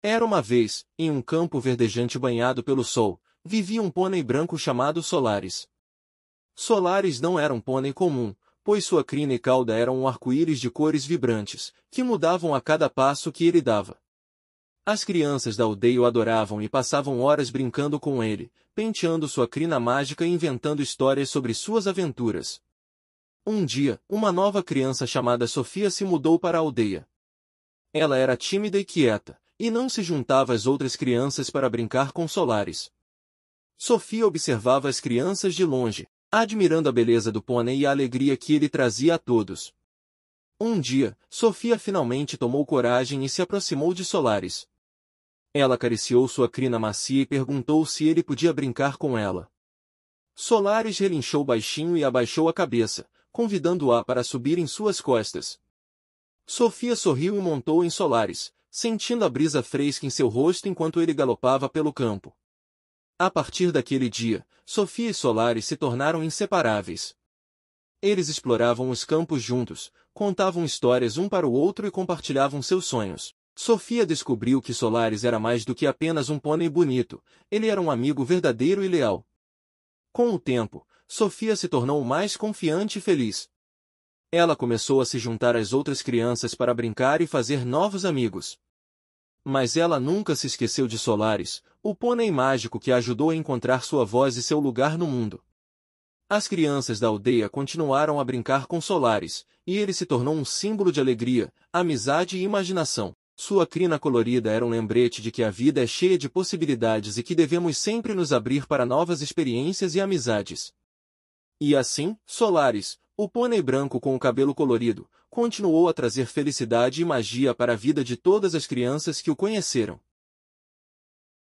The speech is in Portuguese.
Era uma vez, em um campo verdejante banhado pelo sol, vivia um pônei branco chamado Solares. Solares não era um pônei comum, pois sua crina e cauda eram um arco-íris de cores vibrantes, que mudavam a cada passo que ele dava. As crianças da aldeia o adoravam e passavam horas brincando com ele, penteando sua crina mágica e inventando histórias sobre suas aventuras. Um dia, uma nova criança chamada Sofia se mudou para a aldeia. Ela era tímida e quieta, e não se juntava às outras crianças para brincar com solares. Sofia observava as crianças de longe, admirando a beleza do pônei e a alegria que ele trazia a todos. Um dia, Sofia finalmente tomou coragem e se aproximou de Solares. Ela acariciou sua crina macia e perguntou se ele podia brincar com ela. Solares relinchou baixinho e abaixou a cabeça, convidando-a para subir em suas costas. Sofia sorriu e montou em Solares, sentindo a brisa fresca em seu rosto enquanto ele galopava pelo campo. A partir daquele dia, Sofia e Solares se tornaram inseparáveis. Eles exploravam os campos juntos, contavam histórias um para o outro e compartilhavam seus sonhos. Sofia descobriu que Solares era mais do que apenas um pônei bonito, ele era um amigo verdadeiro e leal. Com o tempo, Sofia se tornou mais confiante e feliz. Ela começou a se juntar às outras crianças para brincar e fazer novos amigos mas ela nunca se esqueceu de Solares, o pônei mágico que a ajudou a encontrar sua voz e seu lugar no mundo. As crianças da aldeia continuaram a brincar com Solares, e ele se tornou um símbolo de alegria, amizade e imaginação. Sua crina colorida era um lembrete de que a vida é cheia de possibilidades e que devemos sempre nos abrir para novas experiências e amizades. E assim, Solares. O pônei branco com o cabelo colorido continuou a trazer felicidade e magia para a vida de todas as crianças que o conheceram.